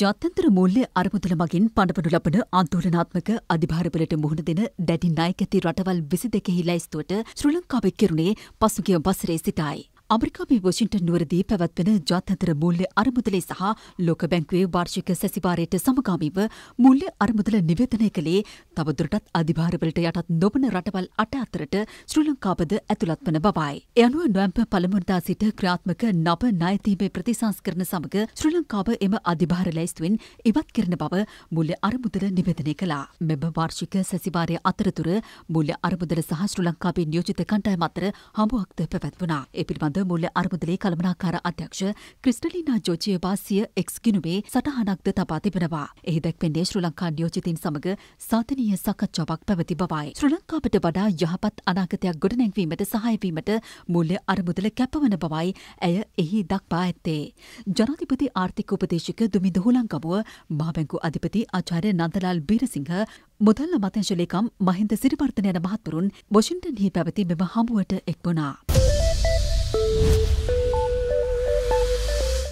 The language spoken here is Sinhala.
ජාත්‍යන්තර මූල්‍ය අරමුදල මගින් පණවනු ලබන අන්දෝලනාත්මක අධිභාරවලට මුහුණ දෙන දැඩි නායකති රටවල් විසි දෙකෙහි ලැයිස්තුවට ශ්‍රී ලංකාවේ කෙරුණේ පසුගිය වසරේ සිටයි. අමරිකාවේ වොෂින්ටන් නුවරදී පැවැත්වෙන ජාත්‍යන්තර මූල්‍ය අරමුදලේ සහ ලෝක බැංකුවේ වාර්ෂික සැසිවාරයට සමගාමීව මූල්‍ය අරමුදල නිවේදනය කළේ තවදුරටත් අධිභාරවලට යටත් නොබන රටවල් අට අතරට ශ්‍රී ලංකාවද ඇතුළත් වන බවයි. එ අනුව නොවැම්බර් පළමුවනදා සිට ක්‍රියාත්මක නව ණයතීමේ ප්‍රතිසංස්කරණ සමග ශ්‍රී ලංකාව එම අධිභාර ලැයිස්තුවෙන් ඉවත් කරන බව මූල්‍ය අරමුදල නිවේදනය කළා. මෙම වාර්ෂික සැසිවාරය අතරතුර මූල්‍ය අරමුදල සහ ශ්‍රී ලංකාවේ නියෝජිත කණ්ඩායම් අතර හමුවක්ද පැවැත්වුණා. ඒ පිළිබඳ මුල්ල අරමුදලේ කළමනාකාර අධ්‍යක්ෂ ක්‍රිස්ටලිනා ජෝජයවා සිය එක්ස් ගිනුවේ සටහනක්ද තබා තිබෙනවා. එහි දැක්වෙන්නේ ශ්‍ර ලංකා නියෝජිතින් සමඟ සාධනීය සකච්ඡාවක් පැවති බවයි. ශ්‍ර ලංකාවට වඩා යහපත් අනාගතයක් ගොඩනැංවීමට සහයවීමට මුල්ල අරමුදල කැපවන බවයි ඇය එහි දක්වා ඇත්තේ. ජනාධිපති ආර්ථික උපදේශක දුමිද හුලංකමුව මාබැංකු අධිපති ආචාර්ය නන්දලාල් බීරසිංහ මුදල්ල මතංශලේකම් මහින්ද සිරිවර්තනයන මහත්තුරුන් වොෂින්ටන්හි පැවති මෙම හමුවට එක්වනා. Bye.